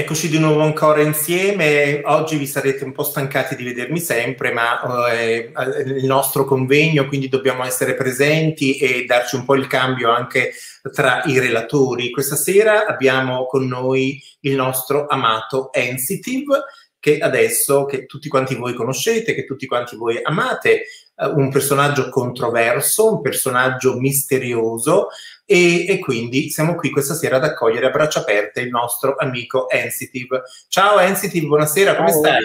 Eccoci di nuovo ancora insieme, oggi vi sarete un po' stancati di vedermi sempre, ma eh, è il nostro convegno, quindi dobbiamo essere presenti e darci un po' il cambio anche tra i relatori. Questa sera abbiamo con noi il nostro amato Ensitive, che adesso, che tutti quanti voi conoscete, che tutti quanti voi amate, eh, un personaggio controverso, un personaggio misterioso e, e, quindi siamo qui questa sera ad accogliere a braccia aperte il nostro amico Ensitive. Ciao Ensitive, buonasera, Ciao. come stai?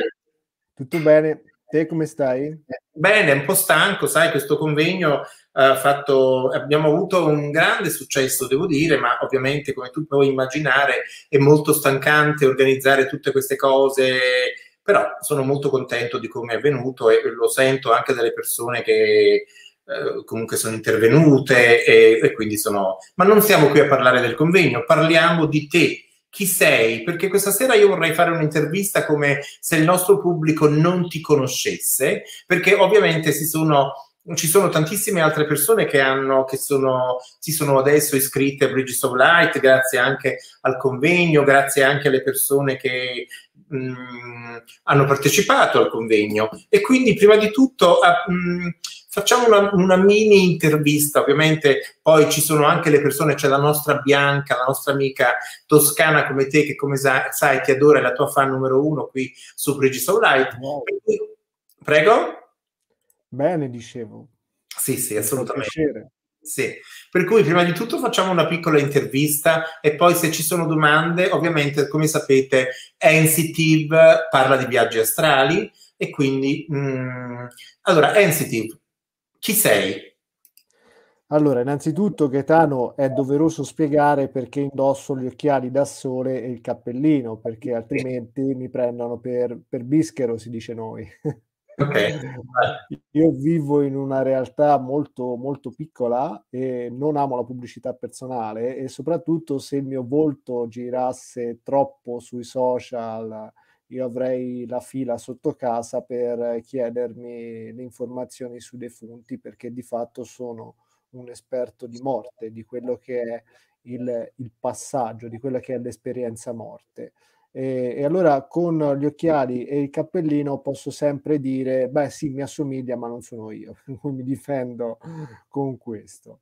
Tutto bene, te come stai? Bene, un po' stanco, sai, questo convegno eh, fatto, abbiamo avuto un grande successo, devo dire, ma ovviamente come tu puoi immaginare è molto stancante organizzare tutte queste cose però sono molto contento di come è avvenuto e lo sento anche dalle persone che eh, comunque sono intervenute e, e quindi sono... Ma non siamo qui a parlare del convegno, parliamo di te, chi sei, perché questa sera io vorrei fare un'intervista come se il nostro pubblico non ti conoscesse, perché ovviamente sono, ci sono tantissime altre persone che, hanno, che sono, si sono adesso iscritte a Bridges of Light, grazie anche al convegno, grazie anche alle persone che mh, mm, hanno partecipato al convegno e quindi prima di tutto a, ah, mh, mm, facciamo una, una, mini intervista, ovviamente poi ci sono anche le persone, c'è la nostra Bianca, la nostra amica toscana come te che come sa, sai ti adora, è la tua fan numero uno qui su Bridges Light. Prego? Bene, dicevo. Sì, sì, assolutamente. Sì, per cui prima di tutto facciamo una piccola intervista e poi se ci sono domande, ovviamente come sapete Ensitive parla di viaggi astrali e quindi... Mm, allora, Ensitive, chi sei? Allora, innanzitutto Gaetano è doveroso spiegare perché indosso gli occhiali da sole e il cappellino, perché altrimenti mi prendono per, per bischero, si dice noi. Okay. Eh, io vivo in una realtà molto, molto piccola e non amo la pubblicità personale e soprattutto se il mio volto girasse troppo sui social, io avrei la fila sotto casa per chiedermi le informazioni sui defunti perché di fatto sono un esperto di morte, di quello che è il, il passaggio, di quella che è l'esperienza morte. E, e, allora con gli occhiali e il cappellino posso sempre dire, beh sì, mi assomiglia, ma non sono io, mi difendo con questo.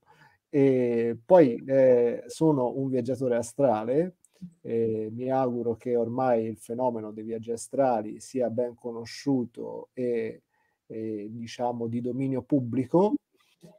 E poi eh, sono un viaggiatore astrale, eh, mi auguro che ormai il fenomeno dei viaggi astrali sia ben conosciuto e, e diciamo di dominio pubblico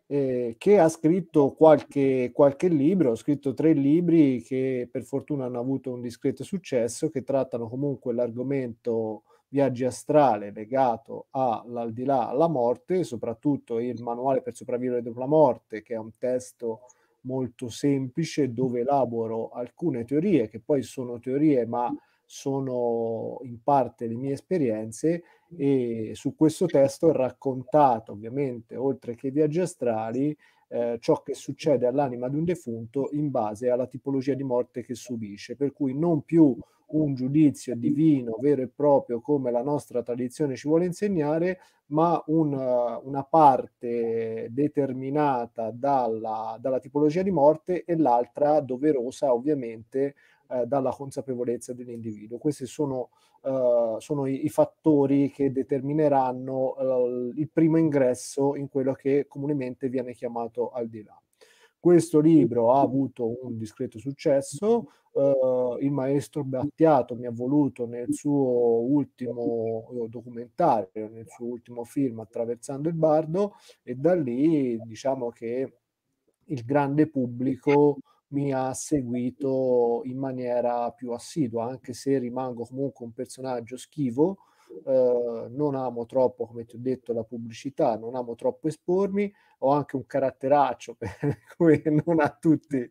eh, che ha scritto qualche, qualche libro, ha scritto tre libri che per fortuna hanno avuto un discreto successo, che trattano comunque l'argomento viaggi astrale legato all'aldilà, alla morte, soprattutto il manuale per sopravvivere dopo la morte, che è un testo molto semplice dove elaboro alcune teorie, che poi sono teorie ma sono in parte le mie esperienze, e su questo testo è raccontato ovviamente, oltre che i viaggi astrali, eh, ciò che succede all'anima di un defunto in base alla tipologia di morte che subisce, per cui non più un giudizio divino vero e proprio come la nostra tradizione ci vuole insegnare, ma una, eh, una parte determinata dalla, dalla tipologia di morte e l'altra doverosa ovviamente eh, dalla consapevolezza dell'individuo. Questi sono, eh, sono i, i, fattori che determineranno eh, il primo ingresso in quello che comunemente viene chiamato al di là. Questo libro ha avuto un discreto successo, uh, il maestro Battiato mi ha voluto nel suo ultimo documentario, nel suo ultimo film Attraversando il Bardo e da lì diciamo che il grande pubblico mi ha seguito in maniera più assidua, anche se rimango comunque un personaggio schivo, eh, non amo troppo, come ti ho detto, la pubblicità, non amo troppo espormi, ho anche un caratteraccio che non a tutti,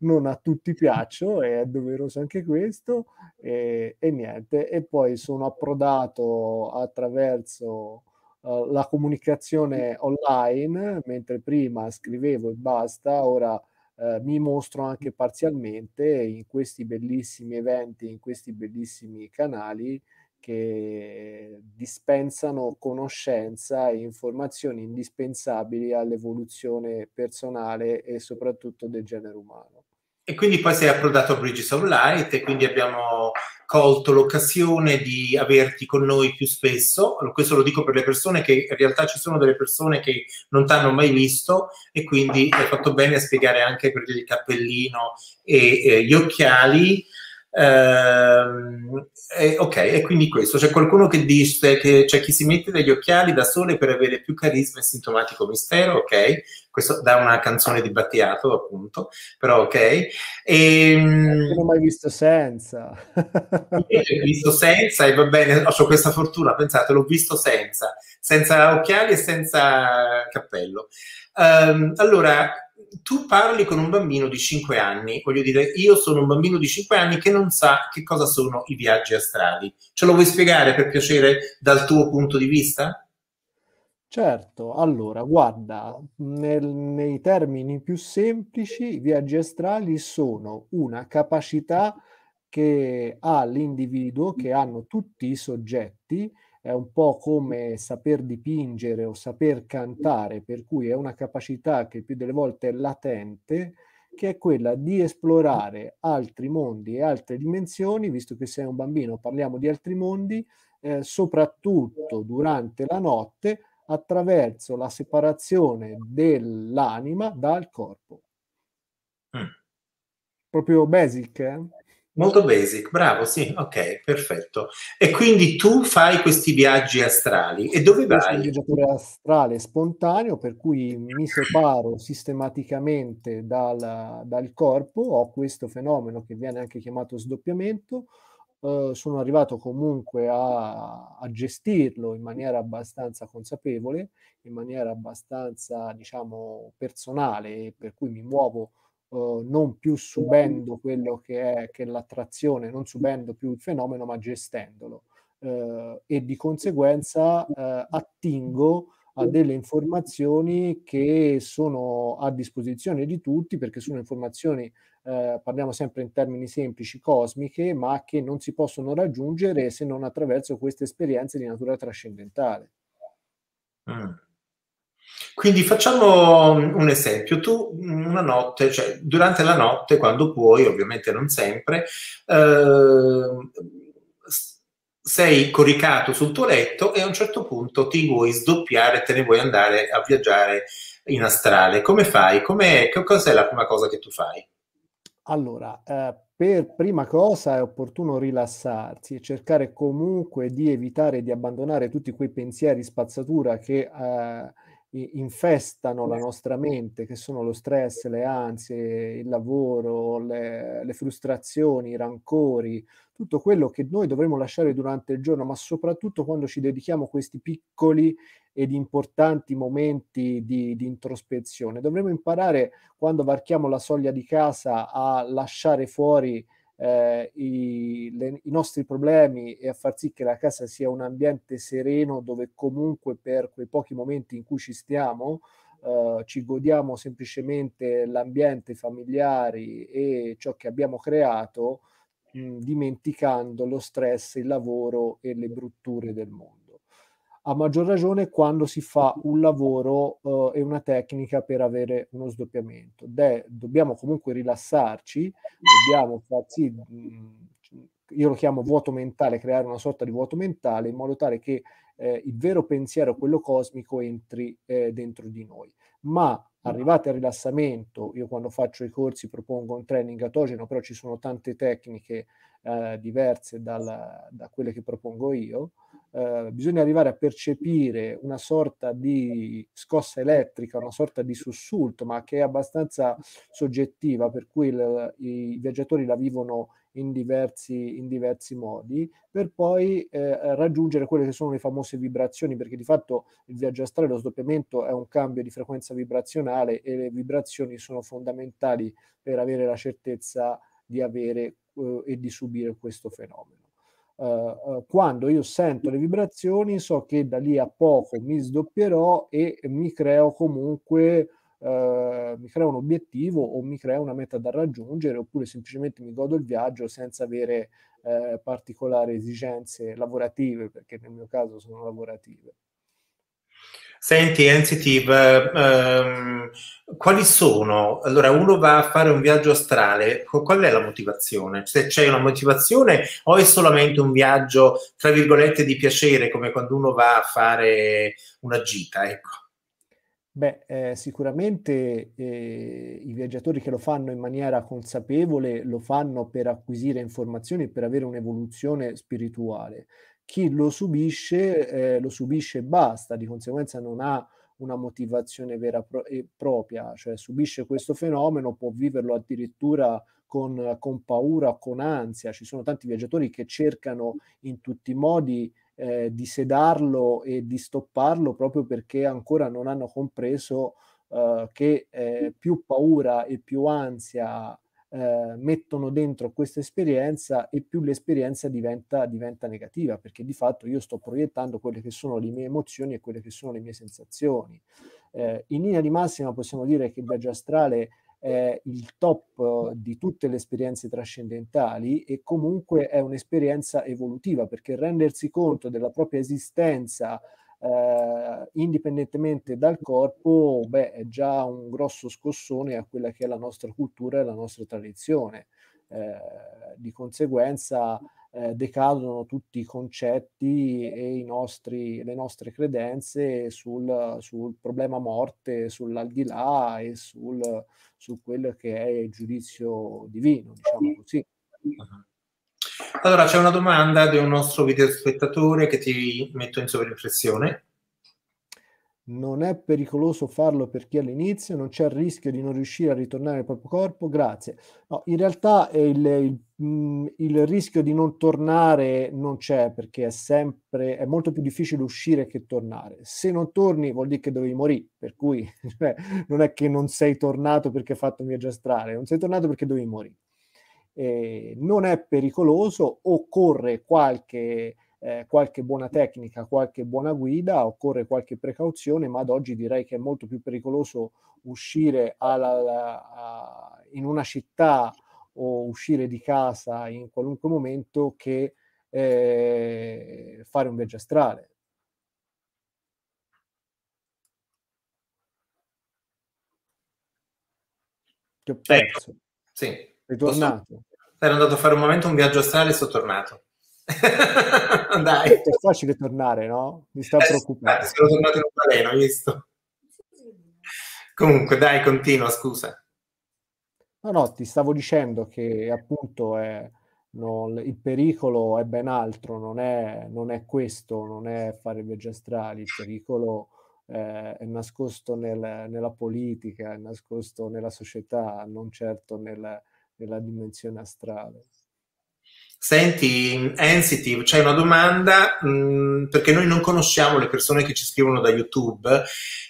non a tutti piaccio, è doveroso anche questo, e, e niente. E poi sono approdato attraverso eh, la comunicazione online, mentre prima scrivevo e basta, ora eh, mi mostro anche parzialmente in questi bellissimi eventi, in questi bellissimi canali che dispensano conoscenza e informazioni indispensabili all'evoluzione personale e soprattutto del genere umano. E quindi poi sei approdato a Bridges of Light e quindi abbiamo colto l'occasione di averti con noi più spesso. Questo lo dico per le persone che in realtà ci sono delle persone che non ti hanno mai visto e quindi hai fatto bene a spiegare anche per il cappellino e eh, gli occhiali. Eh, ok, e quindi questo. C'è qualcuno che dice che c'è chi si mette degli occhiali da sole per avere più carisma e sintomatico mistero, ok? Questo da una canzone di Battiato, appunto, però ok. E, ehm, non ho mai visto senza. ho visto senza e va bene, ho questa fortuna, pensate, l'ho visto senza, senza occhiali e senza cappello. Um, allora, tu parli con un bambino di 5 anni, voglio dire, io sono un bambino di 5 anni che non sa che cosa sono i viaggi astrali. Ce lo vuoi spiegare per piacere dal tuo punto di vista? Certo, allora, guarda, nel, nei termini più semplici, i viaggi astrali sono una capacità che ha l'individuo, che hanno tutti i soggetti, è un po' come saper dipingere o saper cantare, per cui è una capacità che più delle volte è latente, che è quella di esplorare altri mondi e altre dimensioni, visto che sei un bambino parliamo di altri mondi, eh, soprattutto durante la notte, attraverso la separazione dell'anima dal corpo. Mm. Proprio basic, eh? Molto basic, bravo, sì, ok, perfetto. E quindi tu fai questi viaggi astrali e dove Io vai? Sono un viaggiatore astrale spontaneo, per cui mi separo sistematicamente dal, dal, corpo, ho questo fenomeno che viene anche chiamato sdoppiamento, eh, sono arrivato comunque a, a gestirlo in maniera abbastanza consapevole, in maniera abbastanza, diciamo, personale, per cui mi muovo uh, non più subendo quello che è, che è l'attrazione, non subendo più il fenomeno, ma gestendolo. Uh, e di conseguenza uh, attingo a delle informazioni che sono a disposizione di tutti perché sono informazioni, eh, parliamo sempre in termini semplici, cosmiche, ma che non si possono raggiungere se non attraverso queste esperienze di natura trascendentale. Mm. Quindi facciamo un esempio. Tu una notte, cioè durante la notte, quando puoi, ovviamente non sempre, eh, sei coricato sul tuo letto e a un certo punto ti vuoi sdoppiare, te ne vuoi andare a viaggiare in astrale. Come fai? Com'è, cos'è la prima cosa che tu fai? Allora, eh, per prima cosa è opportuno rilassarsi e cercare comunque di evitare di abbandonare tutti quei pensieri spazzatura che... Eh, infestano la nostra mente, che sono lo stress, le ansie, il lavoro, le, le, frustrazioni, i rancori, tutto quello che noi dovremmo lasciare durante il giorno, ma soprattutto quando ci dedichiamo a questi piccoli ed importanti momenti di, di introspezione. Dovremmo imparare, quando varchiamo la soglia di casa, a lasciare fuori eh, i, le, i, nostri problemi e a far sì che la casa sia un ambiente sereno dove comunque per quei pochi momenti in cui ci stiamo eh, ci godiamo semplicemente l'ambiente familiari e ciò che abbiamo creato mh, dimenticando lo stress, il lavoro e le brutture del mondo a maggior ragione quando si fa un lavoro uh, e una tecnica per avere uno sdoppiamento. De- dobbiamo comunque rilassarci, dobbiamo far sì, mhmm, io lo chiamo vuoto mentale, creare una sorta di vuoto mentale in modo tale che eh, il vero pensiero, quello cosmico, entri eh, dentro di noi. Ma arrivati al rilassamento, io quando faccio i corsi propongo un training atogeno, però ci sono tante tecniche eh, diverse dalla, da quelle che propongo io, eh, bisogna arrivare a percepire una sorta di scossa elettrica, una sorta di sussulto, ma che è abbastanza soggettiva, per cui il, i viaggiatori la vivono in diversi, in diversi modi, per poi eh, raggiungere quelle che sono le famose vibrazioni, perché di fatto il viaggio astrale, lo sdoppiamento è un cambio di frequenza vibrazionale e le vibrazioni sono fondamentali per avere la certezza di avere eh, e di subire questo fenomeno. Uh, quando io sento le vibrazioni so che da lì a poco mi sdoppierò e mi creo comunque eh, mi crea un obiettivo o mi crea una meta da raggiungere oppure semplicemente mi godo il viaggio senza avere eh, particolari esigenze lavorative, perché nel mio caso sono lavorative. Senti, Ensitive, ehm, quali sono? Allora, uno va a fare un viaggio astrale, qual è la motivazione? Se c'è una motivazione o è solamente un viaggio, tra virgolette, di piacere, come quando uno va a fare una gita, ecco? Beh, eh, sicuramente eh, i viaggiatori che lo fanno in maniera consapevole lo fanno per acquisire informazioni e per avere un'evoluzione spirituale. Chi lo subisce, eh, lo subisce e basta, di conseguenza non ha una motivazione vera pro- e eh, propria, cioè subisce questo fenomeno, può viverlo addirittura con, con paura, con ansia. Ci sono tanti viaggiatori che cercano in tutti i modi eh, di sedarlo e di stopparlo proprio perché ancora non hanno compreso eh, che eh, più paura e più ansia eh, mettono dentro questa esperienza e più l'esperienza diventa, diventa negativa perché di fatto io sto proiettando quelle che sono le mie emozioni e quelle che sono le mie sensazioni. Eh, in linea di massima possiamo dire che il viaggio astrale è il top eh, di tutte le esperienze trascendentali e comunque è un'esperienza evolutiva perché rendersi conto della propria esistenza eh, indipendentemente dal corpo, beh, è già un grosso scossone a quella che è la nostra cultura e la nostra tradizione. Eh, di conseguenza eh, decadono tutti i concetti e i nostri, le nostre credenze sul, sul problema morte, sull'aldilà e sul, su quello che è il giudizio divino, diciamo così. Allora c'è una domanda di un nostro videospettatore che ti metto in sovrimpressione. Non è pericoloso farlo per chi all'inizio, non c'è il rischio di non riuscire a ritornare al proprio corpo, grazie. No, in realtà il, il, mm, il, rischio di non tornare non c'è perché è sempre, è molto più difficile uscire che tornare. Se non torni vuol dire che dovevi morire, per cui cioè, non è che non sei tornato perché hai fatto un viaggio astrale, non sei tornato perché dovevi morire. Eh, non è pericoloso, occorre qualche eh, qualche buona tecnica, qualche buona guida, occorre qualche precauzione, ma ad oggi direi che è molto più pericoloso uscire alla, a, in una città o uscire di casa in qualunque momento che eh, fare un viaggio astrale. Ti ho perso. Ecco, sì. Ritornato. Posso... Ero andato a fare un momento un viaggio astrale e sono tornato. Dai. È facile tornare, no? Mi sta eh, preoccupando. Sono tornato in un baleno, hai visto? Comunque, dai, continua, scusa. No, no, ti stavo dicendo che appunto è, non, il pericolo è ben altro, non è, non è, questo, non è fare viaggi astrali, il pericolo eh, è nascosto nel, nella politica, è nascosto nella società, non certo nel, nella dimensione astrale. Senti, Ensitive, c'è una domanda mh, mm, perché noi non conosciamo le persone che ci scrivono da YouTube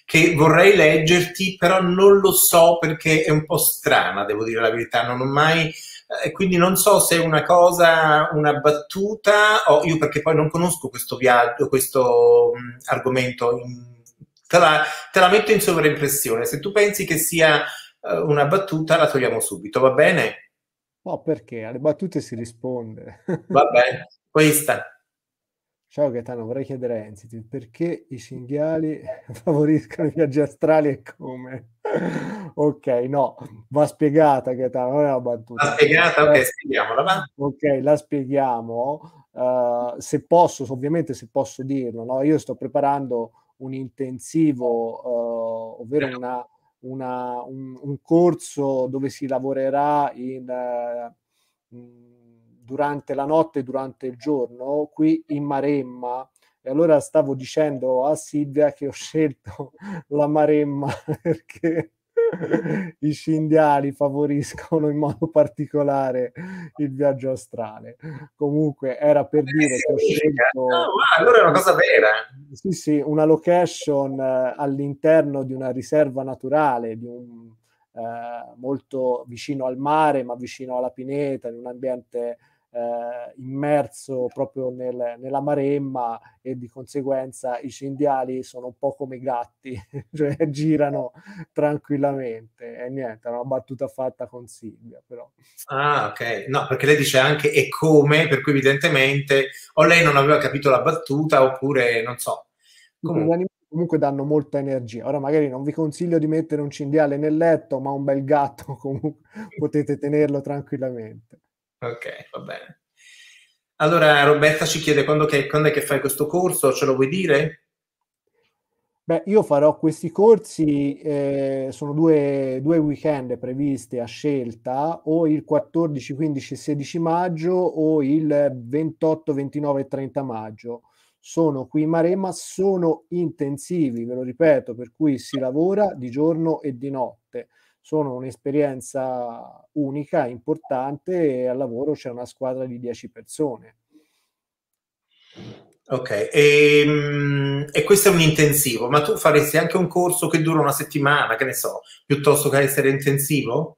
che vorrei leggerti, però non lo so perché è un po' strana, devo dire la verità, non ho mai eh, quindi non so se è una cosa, una battuta o io perché poi non conosco questo viaggio, questo mh, mm, argomento in, te, la, te la, metto in sovraimpressione. Se tu pensi che sia eh, una battuta, la togliamo subito, va bene? No, oh, perché alle battute si risponde. Vabbè, questa. Ciao Gaetano, vorrei chiedere a Enziti perché i cinghiali favoriscono i viaggi astrali e come? ok, no, va spiegata Gaetano, non è una battuta. Va spiegata, ok, eh, spieghiamola. Va. Ok, la spieghiamo. Uh, se posso, ovviamente se posso dirlo, no? io sto preparando un intensivo, uh, ovvero certo. una una, un, un, corso dove si lavorerà in, uh, durante la notte e durante il giorno qui in Maremma. E allora stavo dicendo a Silvia che ho scelto la Maremma perché i scindiali favoriscono in modo particolare il viaggio astrale. Comunque era per dire che ho scelto... No, allora è una cosa vera. Eh. Sì, sì, una location eh, all'interno di una riserva naturale, di un, eh, molto vicino al mare, ma vicino alla pineta, in un ambiente eh, immerso proprio nel, nella maremma e di conseguenza i cinghiali sono un po' come i gatti, cioè girano tranquillamente e niente, era una battuta fatta con Silvia però. Ah ok, no perché lei dice anche e come, per cui evidentemente o lei non aveva capito la battuta oppure non so. Comunque comunque danno molta energia. Ora magari non vi consiglio di mettere un cinghiale nel letto, ma un bel gatto comunque potete tenerlo tranquillamente. Ok, va bene. Allora Roberta ci chiede quando, che, quando è che fai questo corso, ce lo vuoi dire? Beh, io farò questi corsi, eh, sono due, due, weekend previsti a scelta, o il 14, 15 e 16 maggio o il 28, 29 e 30 maggio. Sono qui in Maremma, sono intensivi, ve lo ripeto, per cui si lavora di giorno e di notte sono un'esperienza unica, importante e al lavoro c'è una squadra di 10 persone. Ok, e, ehm, e, questo è un intensivo, ma tu faresti anche un corso che dura una settimana, che ne so, piuttosto che essere intensivo?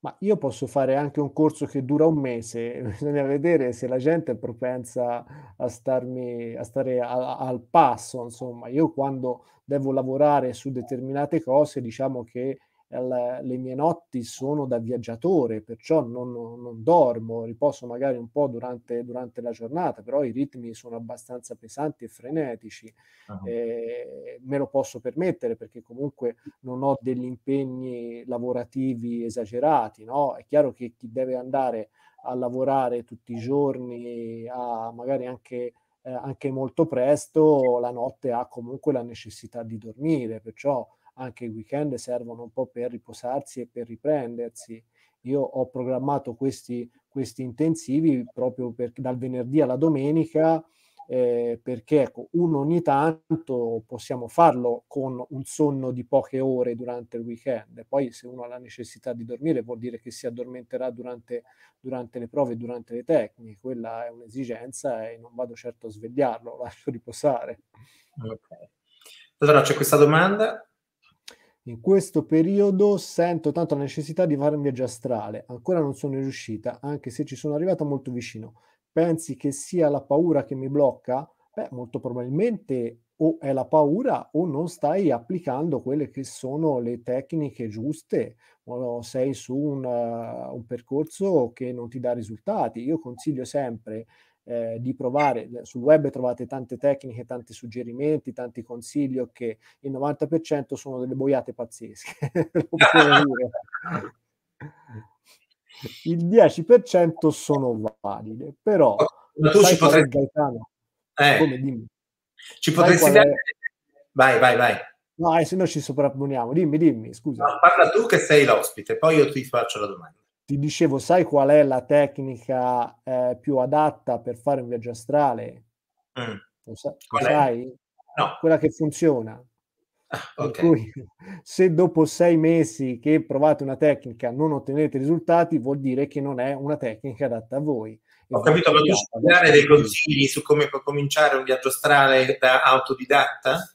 Ma io posso fare anche un corso che dura un mese, bisogna vedere se la gente è propensa a, starmi, a stare a, al passo, insomma, io quando devo lavorare su determinate cose, diciamo che la, le mie notti sono da viaggiatore, perciò non, non dormo, riposo magari un po' durante, durante, la giornata, però i ritmi sono abbastanza pesanti e frenetici. Uh-huh. Eh, me lo posso permettere perché comunque non ho degli impegni lavorativi esagerati, no? È chiaro che chi deve andare a lavorare tutti i giorni, a magari anche... Eh, anche molto presto la notte ha comunque la necessità di dormire, perciò anche i weekend servono un po' per riposarsi e per riprendersi. Io ho programmato questi, questi intensivi proprio per, dal venerdì alla domenica eh, perché ecco, uno ogni tanto possiamo farlo con un sonno di poche ore durante il weekend. poi se uno ha la necessità di dormire vuol dire che si addormenterà durante, durante le prove, durante le tecniche. Quella è un'esigenza e non vado certo a svegliarlo, lascio riposare. Okay. Allora c'è questa domanda in questo periodo sento tanto la necessità di fare un viaggio astrale. Ancora non sono riuscita, anche se ci sono arrivata molto vicino. Pensi che sia la paura che mi blocca? Beh, molto probabilmente o è la paura o non stai applicando quelle che sono le tecniche giuste o sei su un, uh, un percorso che non ti dà risultati. Io consiglio sempre eh, di provare. Sul web trovate tante tecniche, tanti suggerimenti, tanti consigli che il 90% sono delle boiate pazzesche. il 10% sono valide, però... Ma tu ci potresti... Gaetano, eh. come dimmi. Ci potresti dare... È... Vai, vai, vai. No, se no ci sovrapponiamo. Dimmi, dimmi, scusa. No, parla tu che sei l'ospite, poi io ti faccio la domanda ti dicevo, sai qual è la tecnica eh, più adatta per fare un viaggio astrale? Mm. Lo, sa- sai? No. Quella che funziona. Ah, okay. cui, se dopo sei mesi che provate una tecnica non ottenete risultati, vuol dire che non è una tecnica adatta a voi. Ho capito, ma tu dare dei consigli su come cominciare un viaggio astrale da autodidatta?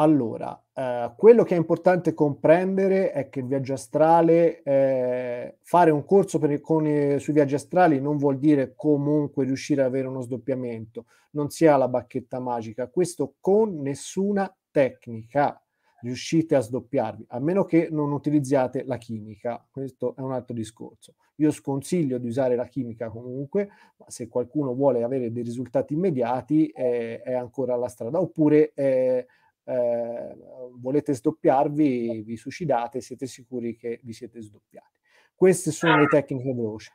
Allora, eh, quello che è importante comprendere è che il viaggio astrale, eh, fare un corso per, con, eh, sui viaggi astrali non vuol dire comunque riuscire ad avere uno sdoppiamento, non si ha la bacchetta magica, questo con nessuna tecnica riuscite a sdoppiarvi, a meno che non utilizziate la chimica, questo è un altro discorso. Io sconsiglio di usare la chimica comunque, ma se qualcuno vuole avere dei risultati immediati eh, è ancora la strada, oppure eh, eh, volete sdoppiarvi, vi suicidate, siete sicuri che vi siete sdoppiati. Queste sono le tecniche veloci.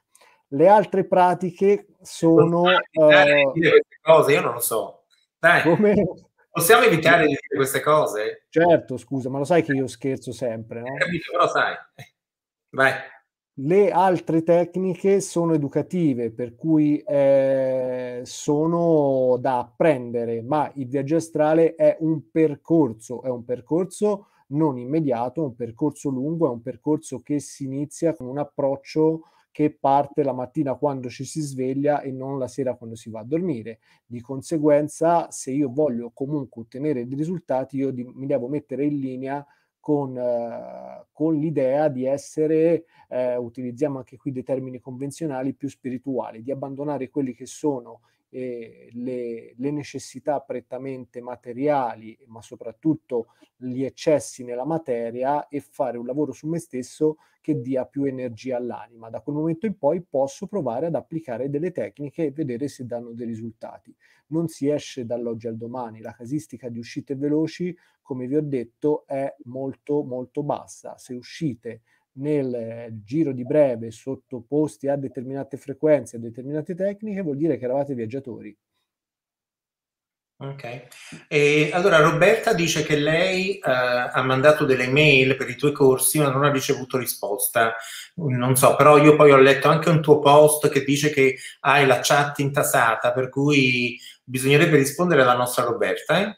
Le altre pratiche sono... Possiamo uh, eh, dire queste cose, io non lo so. Dai, come... Possiamo evitare di dire queste cose? Certo, scusa, ma lo sai che io scherzo sempre, no? Capito, però sai. Vai. Le altre tecniche sono educative, per cui eh, sono da apprendere, ma il viaggio astrale è un percorso, è un percorso non immediato, è un percorso lungo, è un percorso che si inizia con un approccio che parte la mattina quando ci si sveglia e non la sera quando si va a dormire. Di conseguenza, se io voglio comunque ottenere dei risultati, io di, mi devo mettere in linea con, eh, con l'idea di essere, eh, utilizziamo anche qui dei termini convenzionali, più spirituali, di abbandonare quelli che sono eh, le, le, necessità prettamente materiali, ma soprattutto gli eccessi nella materia e fare un lavoro su me stesso che dia più energia all'anima. Da quel momento in poi posso provare ad applicare delle tecniche e vedere se danno dei risultati. Non si esce dall'oggi al domani, la casistica di uscite veloci, come vi ho detto, è molto molto bassa. Se uscite nel eh, giro di breve sottoposti a determinate frequenze, a determinate tecniche, vuol dire che eravate viaggiatori. Ok, e allora Roberta dice che lei eh, ha mandato delle mail per i tuoi corsi ma non ha ricevuto risposta. Non so, però io poi ho letto anche un tuo post che dice che hai la chat intasata, per cui bisognerebbe rispondere alla nostra Roberta. Eh?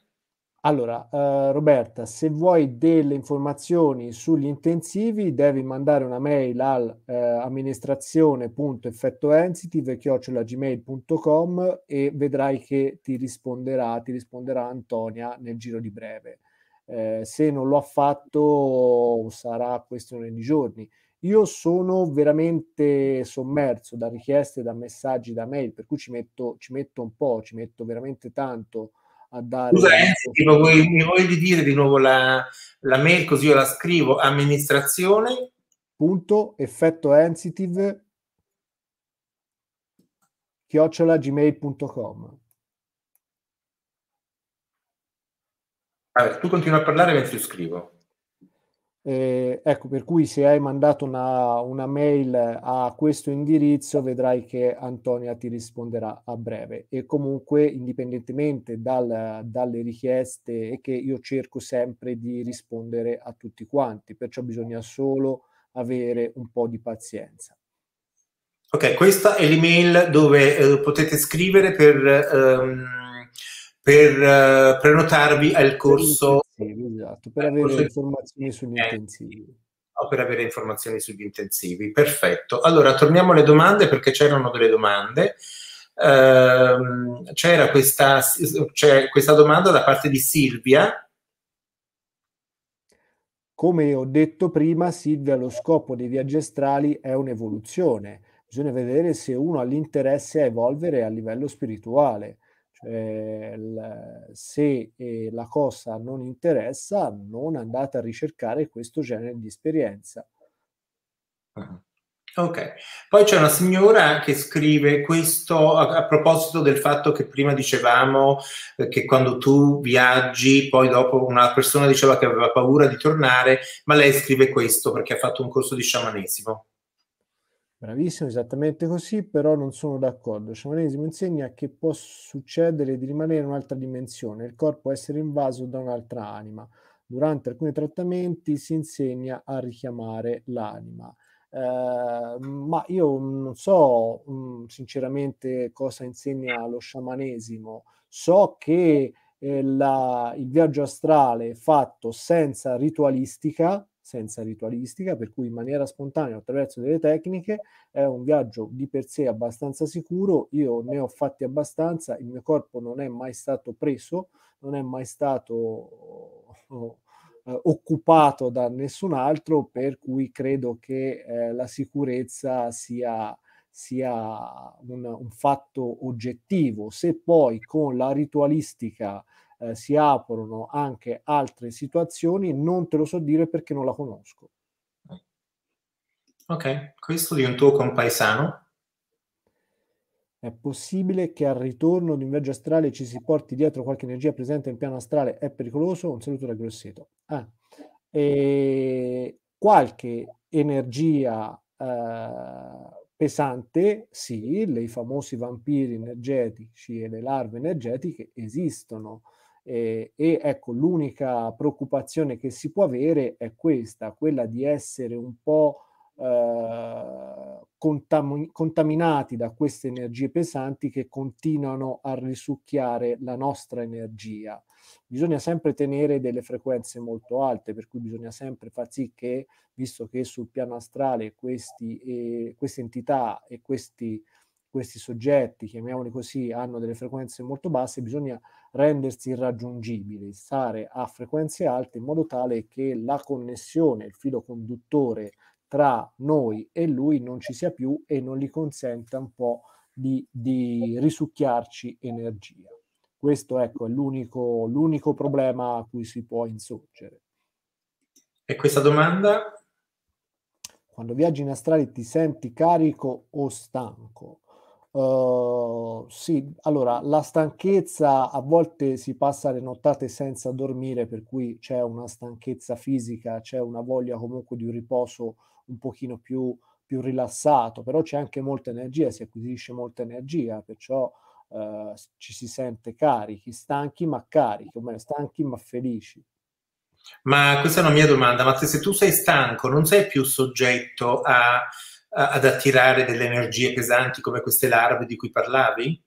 Allora, eh, Roberta, se vuoi delle informazioni sugli intensivi, devi mandare una mail all'amministrazione.effettoensitive.gmail.com eh, e vedrai che ti risponderà, ti risponderà Antonia nel giro di breve. Eh, se non lo ha fatto sarà questione di giorni. Io sono veramente sommerso da richieste, da messaggi, da mail, per cui ci metto, ci metto un po', ci metto veramente tanto a dare. Scusa, Enzi, vuoi, mi vuoi dire di nuovo la, la mail così io la scrivo amministrazione punto effetto sensitive chiocciola gmail.com Vabbè, tu continui a parlare mentre io scrivo eh, ecco, per cui se hai mandato una, una, mail a questo indirizzo vedrai che Antonia ti risponderà a breve e comunque indipendentemente dal, dalle richieste che io cerco sempre di rispondere a tutti quanti, perciò bisogna solo avere un po' di pazienza. Ok, questa è l'email dove eh, potete scrivere per... Ehm per eh, prenotarvi al corso. Esatto, per avere corso informazioni sugli eh, intensivi. O per avere informazioni sugli intensivi, perfetto. Allora, torniamo alle domande perché c'erano delle domande. Ehm, c'era questa, questa domanda da parte di Silvia come ho detto prima, Silvia, lo scopo dei viaggi astrali è un'evoluzione. Bisogna vedere se uno ha l'interesse a evolvere a livello spirituale. Cioè, l- se eh, la cosa non interessa, non andate a ricercare questo genere di esperienza. Ok, poi c'è una signora che scrive questo a, a proposito del fatto che prima dicevamo eh, che quando tu viaggi, poi dopo una persona diceva che aveva paura di tornare, ma lei scrive questo perché ha fatto un corso di sciamanesimo. Bravissimo, esattamente così, però non sono d'accordo. Il sciamanesimo insegna che può succedere di rimanere in un'altra dimensione, il corpo essere invaso da un'altra anima. Durante alcuni trattamenti si insegna a richiamare l'anima. Eh, ma io non so mh, mm, sinceramente cosa insegna lo sciamanesimo. So che eh, la, il viaggio astrale fatto senza ritualistica senza ritualistica, per cui in maniera spontanea attraverso delle tecniche è un viaggio di per sé abbastanza sicuro, io ne ho fatti abbastanza, il mio corpo non è mai stato preso, non è mai stato eh, occupato da nessun altro, per cui credo che eh, la sicurezza sia sia un, un, fatto oggettivo. Se poi con la ritualistica eh, si aprono anche altre situazioni, non te lo so dire perché non la conosco. Ok, questo di un tuo compaesano? È possibile che al ritorno di un viaggio astrale ci si porti dietro qualche energia presente in piano astrale? È pericoloso? Un saluto da Grosseto. Ah, e qualche energia eh, pesante, sì, i famosi vampiri energetici e le larve energetiche esistono. Eh, e ecco, l'unica preoccupazione che si può avere è questa, quella di essere un po' eh, contaminati da queste energie pesanti che continuano a risucchiare la nostra energia. Bisogna sempre tenere delle frequenze molto alte, per cui bisogna sempre far sì che, visto che sul piano astrale questi, eh, queste entità e questi questi soggetti, chiamiamoli così, hanno delle frequenze molto basse, bisogna rendersi irraggiungibili, stare a frequenze alte in modo tale che la connessione, il filo conduttore tra noi e lui non ci sia più e non gli consenta un po' di, di risucchiarci energia. Questo ecco, è l'unico, l'unico problema a cui si può insorgere. E questa domanda? Quando viaggi in astrale ti senti carico o stanco? Uh, sì, allora la stanchezza a volte si passa le nottate senza dormire, per cui c'è una stanchezza fisica, c'è una voglia comunque di un riposo un pochino più, più rilassato, però c'è anche molta energia, si acquisisce molta energia, perciò uh, ci si sente carichi, stanchi ma carichi, o meglio stanchi ma felici. Ma questa è una mia domanda, ma se tu sei stanco non sei più soggetto a ad attirare delle energie pesanti come queste larve di cui parlavi?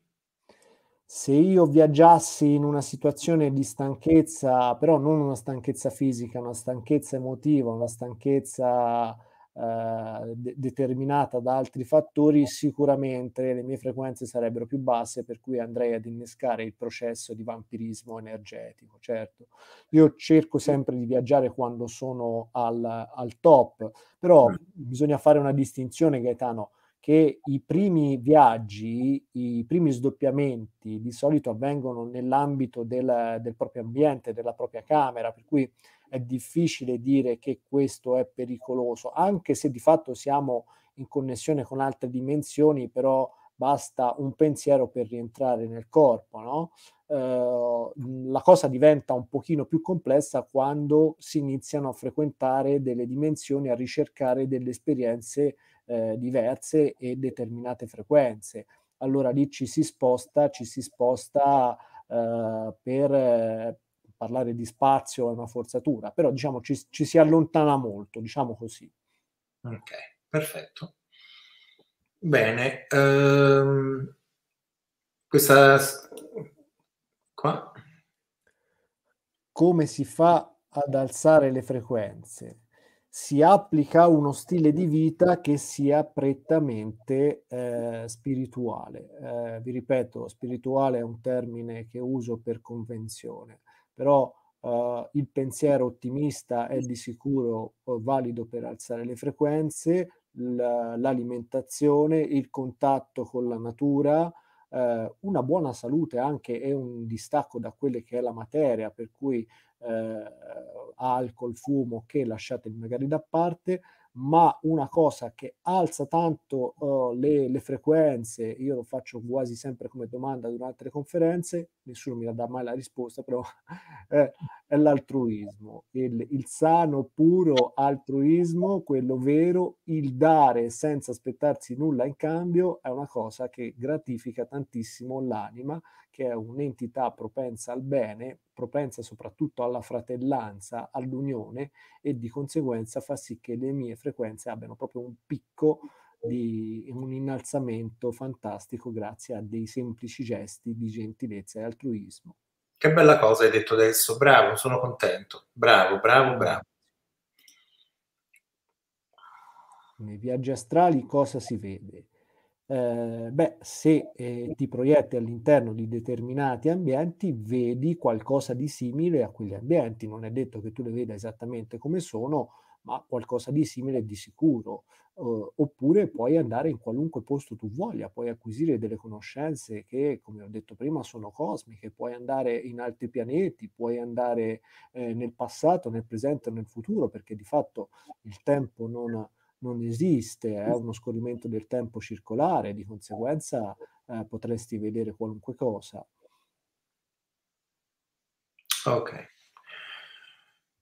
Se io viaggiassi in una situazione di stanchezza, però non una stanchezza fisica, una stanchezza emotiva, una stanchezza eh, de- determinata da altri fattori, sicuramente le mie frequenze sarebbero più basse, per cui andrei ad innescare il processo di vampirismo energetico. Certo, io cerco sempre di viaggiare quando sono al, al top, però mm. bisogna fare una distinzione, Gaetano che i primi viaggi, i primi sdoppiamenti di solito avvengono nell'ambito del, del proprio ambiente, della propria camera, per cui è difficile dire che questo è pericoloso, anche se di fatto siamo in connessione con altre dimensioni, però basta un pensiero per rientrare nel corpo, no? eh, mm, la cosa diventa un pochino più complessa quando si iniziano a frequentare delle dimensioni, a ricercare delle esperienze eh, diverse e determinate frequenze. Allora lì ci si sposta, ci si sposta eh, per eh, parlare di spazio è una forzatura, però diciamo ci, ci si allontana molto, diciamo così. Ok, perfetto. Bene, ehm, questa qua. Come si fa ad alzare le frequenze? si applica uno stile di vita che sia prettamente eh, spirituale. Eh, vi ripeto, spirituale è un termine che uso per convenzione, però eh, il pensiero ottimista è di sicuro eh, valido per alzare le frequenze, l'alimentazione, il contatto con la natura, eh, una buona salute anche e un distacco da quelle che è la materia, per cui eh, alcol, fumo, che lasciateli magari da parte, ma una cosa che alza tanto uh, le, le, frequenze, io lo faccio quasi sempre come domanda durante le conferenze, nessuno mi dà mai la risposta, però eh, è l'altruismo, il, il sano, puro altruismo, quello vero, il dare senza aspettarsi nulla in cambio, è una cosa che gratifica tantissimo l'anima, che è un'entità propensa al bene, propensa soprattutto alla fratellanza, all'unione e di conseguenza fa sì che le mie frequenze abbiano proprio un picco di un innalzamento fantastico grazie a dei semplici gesti di gentilezza e altruismo. Che bella cosa hai detto adesso, bravo, sono contento, bravo, bravo, bravo. Nei viaggi astrali cosa si vede? Eh, beh, se eh, ti proietti all'interno di determinati ambienti, vedi qualcosa di simile a quegli ambienti. Non è detto che tu le veda esattamente come sono, ma qualcosa di simile di sicuro. Uh, oppure puoi andare in qualunque posto tu voglia, puoi acquisire delle conoscenze che, come ho detto prima, sono cosmiche, puoi andare in altri pianeti, puoi andare eh, nel passato, nel presente e nel futuro, perché di fatto il tempo non, non esiste, è uno scorrimento del tempo circolare, di conseguenza eh, potresti vedere qualunque cosa. Ok.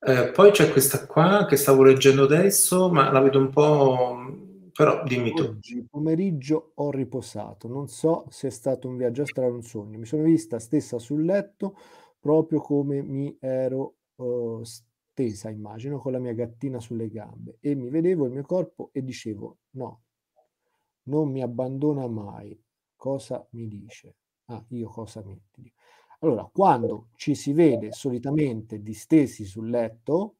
Eh, poi c'è questa qua che stavo leggendo adesso, ma la vedo un po'... però dimmi tu. Oggi pomeriggio ho riposato, non so se è stato un viaggio astrale o un sogno. Mi sono vista stessa sul letto, proprio come mi ero uh, stesa, immagino, con la mia gattina sulle gambe e mi vedevo il mio corpo e dicevo no, non mi abbandona mai. Cosa mi dice? Ah, io cosa mi dico? Allora, quando ci si vede solitamente distesi sul letto,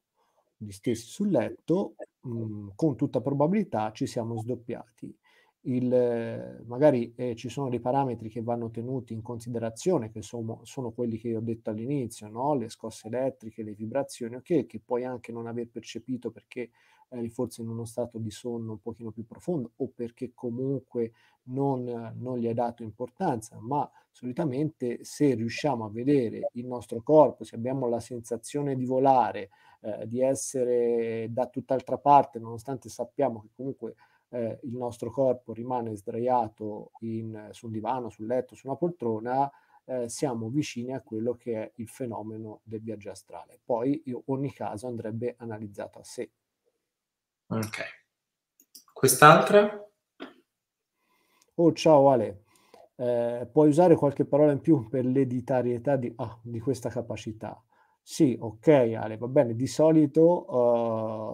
distesi sul letto, mh, mm, con tutta probabilità ci siamo sdoppiati. Il, eh, magari eh, ci sono dei parametri che vanno tenuti in considerazione, che sono, sono quelli che ho detto all'inizio, no? le scosse elettriche, le vibrazioni, okay, che puoi anche non aver percepito perché magari forse in uno stato di sonno un pochino più profondo o perché comunque non, non gli hai dato importanza, ma solitamente se riusciamo a vedere il nostro corpo, se abbiamo la sensazione di volare, eh, di essere da tutt'altra parte, nonostante sappiamo che comunque eh, il nostro corpo rimane sdraiato in, su un divano, sul letto, su una poltrona, eh, siamo vicini a quello che è il fenomeno del viaggio astrale. Poi io, ogni caso andrebbe analizzato a sé. Ok. Quest'altra? Oh, ciao Ale. Eh, puoi usare qualche parola in più per l'editarietà di, ah, di questa capacità? Sì, ok Ale, va bene. Di solito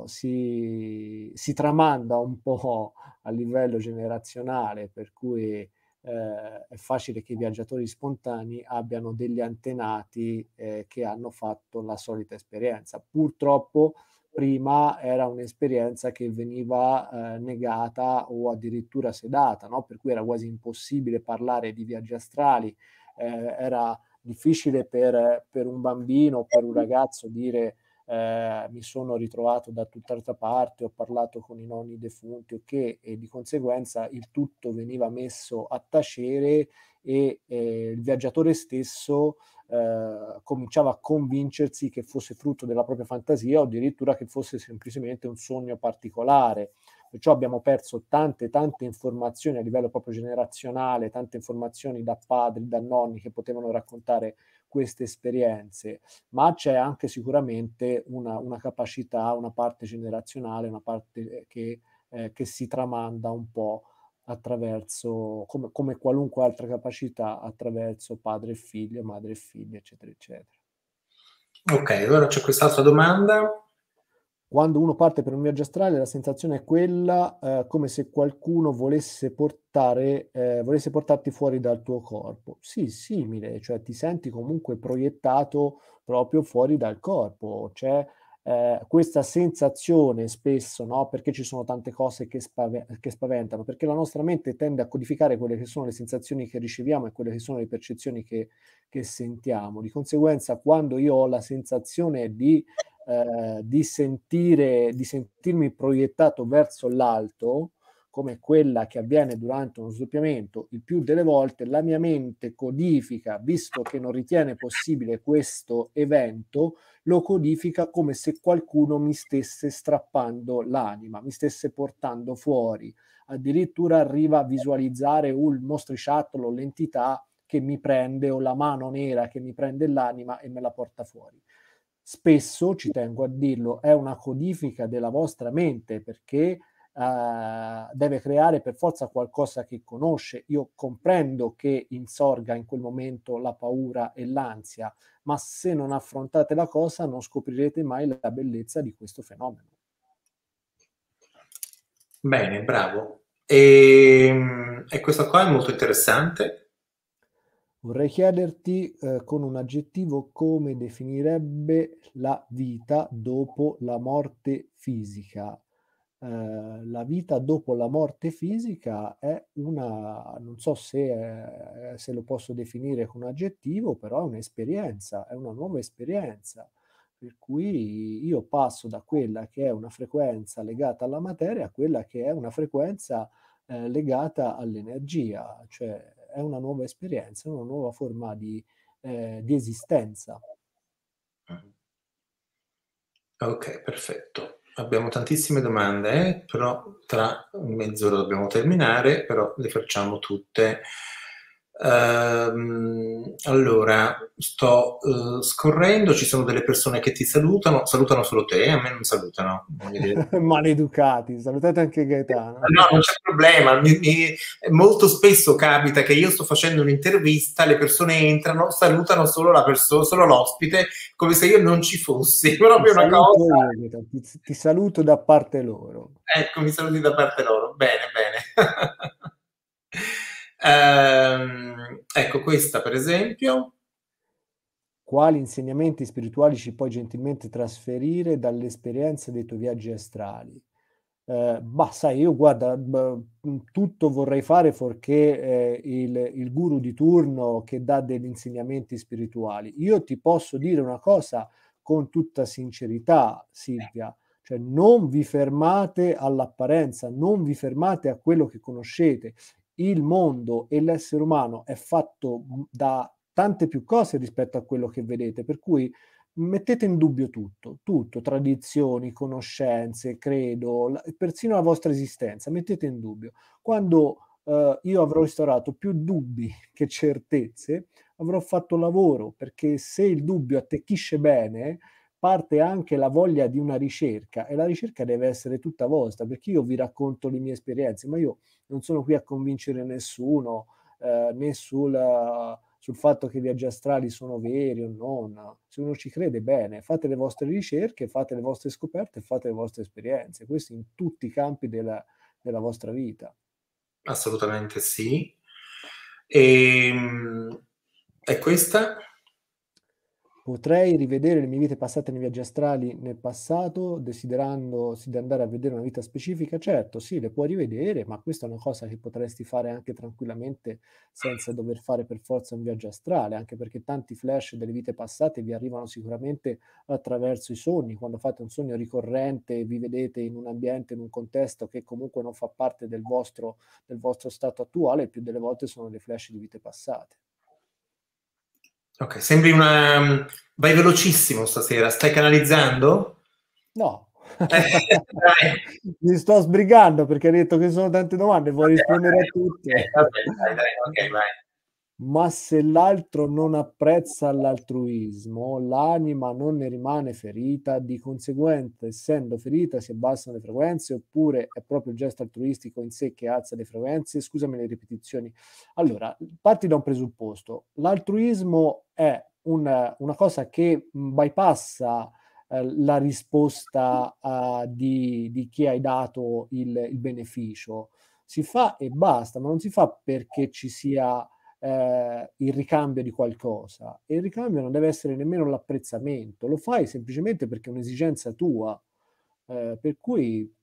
uh, si, si, tramanda un po' a livello generazionale, per cui eh, è facile che i viaggiatori spontanei abbiano degli antenati eh, che hanno fatto la solita esperienza. Purtroppo prima era un'esperienza che veniva eh, negata o addirittura sedata, no? per cui era quasi impossibile parlare di viaggi astrali, eh, era difficile per, per un bambino o per un ragazzo dire eh, mi sono ritrovato da tutt'altra parte, ho parlato con i nonni defunti o okay, che, e di conseguenza il tutto veniva messo a tacere e eh, il viaggiatore stesso eh, cominciava a convincersi che fosse frutto della propria fantasia o addirittura che fosse semplicemente un sogno particolare. Perciò abbiamo perso tante, tante informazioni a livello proprio generazionale, tante informazioni da padri, da nonni che potevano raccontare queste esperienze, ma c'è anche sicuramente una, una capacità, una parte generazionale, una parte che, eh, che si tramanda un po' attraverso, come, come qualunque altra capacità, attraverso padre e figlio, madre e figlio, eccetera, eccetera. Ok, allora c'è quest'altra domanda. Quando uno parte per un viaggio astrale, la sensazione è quella eh, come se qualcuno volesse, portare, eh, volesse portarti fuori dal tuo corpo. Sì, simile, cioè ti senti comunque proiettato proprio fuori dal corpo. C'è eh, questa sensazione spesso, no? perché ci sono tante cose che, spav- che, spaventano, perché la nostra mente tende a codificare quelle che sono le sensazioni che riceviamo e quelle che sono le percezioni che, che sentiamo. Di conseguenza, quando io ho la sensazione di, eh, di, sentire, di sentirmi proiettato verso l'alto, come quella che avviene durante uno sdoppiamento, il più delle volte la mia mente codifica, visto che non ritiene possibile questo evento, lo codifica come se qualcuno mi stesse strappando l'anima, mi stesse portando fuori. Addirittura arriva a visualizzare un mostriciattolo, l'entità che mi prende o la mano nera che mi prende l'anima e me la porta fuori. Spesso, ci tengo a dirlo, è una codifica della vostra mente perché eh, deve creare per forza qualcosa che conosce. Io comprendo che insorga in quel momento la paura e l'ansia, ma se non affrontate la cosa non scoprirete mai la bellezza di questo fenomeno. Bene, bravo. E, ehm, e questo qua è molto interessante. Vorrei chiederti eh, con un aggettivo come definirebbe la vita dopo la morte fisica eh, la vita dopo la morte fisica è una, non so se, eh, se lo posso definire con un aggettivo, però è un'esperienza, è una nuova esperienza per cui io passo da quella che è una frequenza legata alla materia a quella che è una frequenza eh, legata all'energia, cioè è una nuova esperienza, una nuova forma di, eh, di esistenza. Ok, perfetto abbiamo tantissime domande, però tra mezz'ora dobbiamo terminare, però le facciamo tutte. Ehm, allora, sto eh, scorrendo, ci sono delle persone che ti salutano, salutano solo te, a me non salutano. Maleducati, salutate anche Gaetano. No, non c'è problema, mi, mi, molto spesso capita che io sto facendo un'intervista, le persone entrano, salutano solo, la perso- solo l'ospite, come se io non ci fossi, proprio ti una cosa... Io, ti, ti saluto da parte loro. Ecco, mi saluti da parte loro, bene, bene. Ehm, ecco questa per esempio. Quali insegnamenti spirituali ci puoi gentilmente trasferire dall'esperienza dei tuoi viaggi astrali? Eh, bah, sai, io guarda, tutto vorrei fare forché eh, il, il, guru di turno che dà degli insegnamenti spirituali. Io ti posso dire una cosa con tutta sincerità, Silvia, cioè non vi fermate all'apparenza, non vi fermate a quello che conoscete il mondo e l'essere umano è fatto mm, da tante più cose rispetto a quello che vedete, per cui mettete in dubbio tutto, tutto, tradizioni, conoscenze, credo, la, persino la vostra esistenza, mettete in dubbio. Quando eh, io avrò instaurato più dubbi che certezze, avrò fatto lavoro, perché se il dubbio attecchisce bene, parte anche la voglia di una ricerca e la ricerca deve essere tutta vostra, perché io vi racconto le mie esperienze, ma io non sono qui a convincere nessuno eh, né sul, sul fatto che i viaggi astrali sono veri o non. Se uno ci crede bene, fate le vostre ricerche, fate le vostre scoperte, fate le vostre esperienze, questo in tutti i campi della, della vostra vita. Assolutamente sì. E, ehm, e questa Potrei rivedere le mie vite passate nei viaggi astrali nel passato, desiderando di andare a vedere una vita specifica? Certo, sì, le puoi rivedere, ma questa è una cosa che potresti fare anche tranquillamente senza dover fare per forza un viaggio astrale, anche perché tanti flash delle vite passate vi arrivano sicuramente attraverso i sogni. Quando fate un sogno ricorrente vi vedete in un ambiente, in un contesto che comunque non fa parte del vostro, del vostro stato attuale, più delle volte sono dei flash di vite passate. Ok, sembri una... Mm, vai velocissimo stasera, stai canalizzando? No. Eh, Mi sto sbrigando perché hai detto che sono tante domande, vuoi rispondere okay, a tutte. Okay, dai, dai, ok, vai ma se l'altro non apprezza l'altruismo, l'anima non ne rimane ferita, di conseguenza, essendo ferita, si abbassano le frequenze, oppure è proprio il gesto altruistico in sé che alza le frequenze. Scusami le ripetizioni. Allora, parti da un presupposto. L'altruismo è una, una cosa che bypassa eh, la risposta eh, di, di, chi hai dato il, il beneficio. Si fa e basta, ma non si fa perché ci sia eh, il ricambio di qualcosa e il ricambio non deve essere nemmeno l'apprezzamento, lo fai semplicemente perché è un'esigenza tua, eh, per cui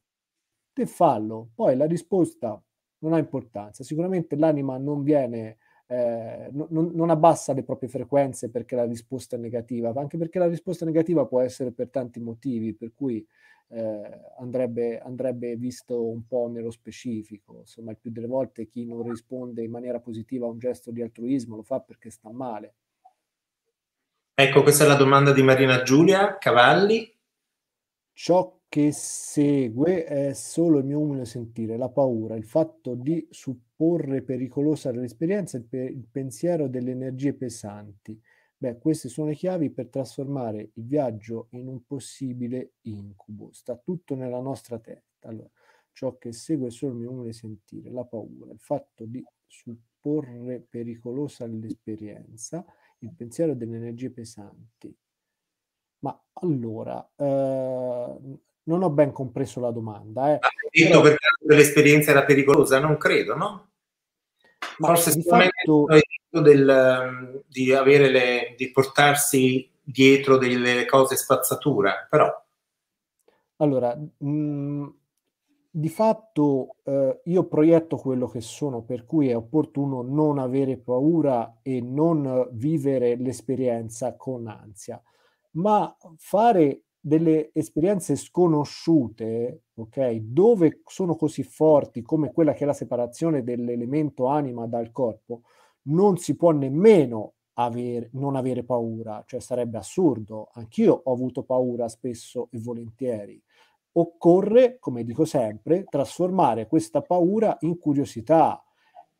te fallo, poi la risposta non ha importanza, sicuramente l'anima non viene eh, non, non, abbassa le proprie frequenze perché la risposta è negativa, ma anche perché la risposta negativa può essere per tanti motivi, per cui eh, andrebbe, andrebbe, visto un po' nello specifico. Insomma, il più delle volte chi non risponde in maniera positiva a un gesto di altruismo lo fa perché sta male. Ecco, questa è la domanda di Marina Giulia Cavalli. Ciò che segue è solo il mio umile sentire, la paura, il fatto di supporre pericolosa l'esperienza, il, pe- il pensiero delle energie pesanti. Beh, queste sono le chiavi per trasformare il viaggio in un possibile incubo. Sta tutto nella nostra testa. Allora, ciò che segue è solo il mio umile sentire, la paura, il fatto di supporre pericolosa l'esperienza, il pensiero delle energie pesanti. Ma allora, eh, non ho ben compreso la domanda. Eh. Ma ah, detto Però... perché l'esperienza era pericolosa? Non credo, no? Ma Forse sicuramente fatto... Del, ehm, di, le, di portarsi dietro delle cose spazzatura, però. Allora, mh, mm, di fatto eh, io proietto quello che sono, per cui è opportuno non avere paura e non vivere l'esperienza con ansia, ma fare delle esperienze sconosciute, ok, dove sono così forti come quella che è la separazione dell'elemento anima dal corpo, non si può nemmeno avere, non avere paura, cioè sarebbe assurdo. Anch'io ho avuto paura spesso e volentieri. Occorre, come dico sempre, trasformare questa paura in curiosità